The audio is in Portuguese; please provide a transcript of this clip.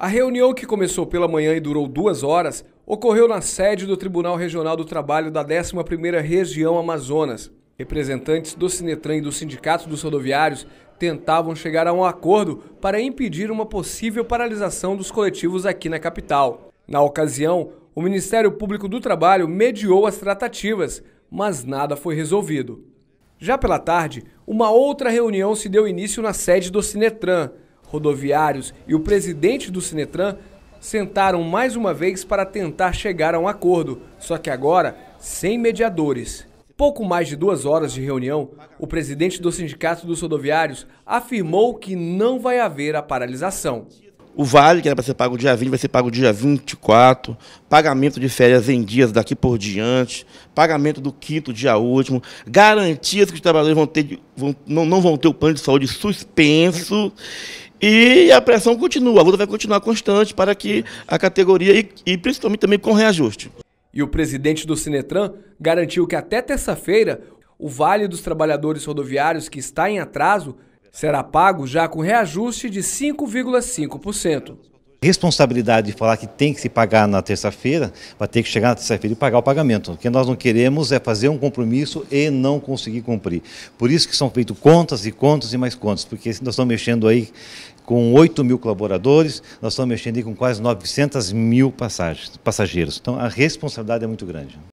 A reunião, que começou pela manhã e durou duas horas, ocorreu na sede do Tribunal Regional do Trabalho da 11ª Região Amazonas. Representantes do Sinetran e do Sindicato dos Rodoviários tentavam chegar a um acordo para impedir uma possível paralisação dos coletivos aqui na capital. Na ocasião, o Ministério Público do Trabalho mediou as tratativas, mas nada foi resolvido. Já pela tarde, uma outra reunião se deu início na sede do Sinetran, rodoviários e o presidente do Sinetran sentaram mais uma vez para tentar chegar a um acordo, só que agora sem mediadores. Pouco mais de duas horas de reunião, o presidente do Sindicato dos Rodoviários afirmou que não vai haver a paralisação. O vale, que era para ser pago dia 20, vai ser pago dia 24. Pagamento de férias em dias daqui por diante. Pagamento do quinto dia último. Garantias que os trabalhadores vão ter, vão, não, não vão ter o plano de saúde suspenso. E a pressão continua, a luta vai continuar constante para que a categoria e, e principalmente também com reajuste. E o presidente do Sinetran garantiu que até terça-feira o Vale dos Trabalhadores Rodoviários que está em atraso será pago já com reajuste de 5,5% responsabilidade de falar que tem que se pagar na terça-feira, vai ter que chegar na terça-feira e pagar o pagamento. O que nós não queremos é fazer um compromisso e não conseguir cumprir. Por isso que são feitas contas e contas e mais contas, porque nós estamos mexendo aí com 8 mil colaboradores, nós estamos mexendo aí com quase 900 mil passageiros. Então a responsabilidade é muito grande.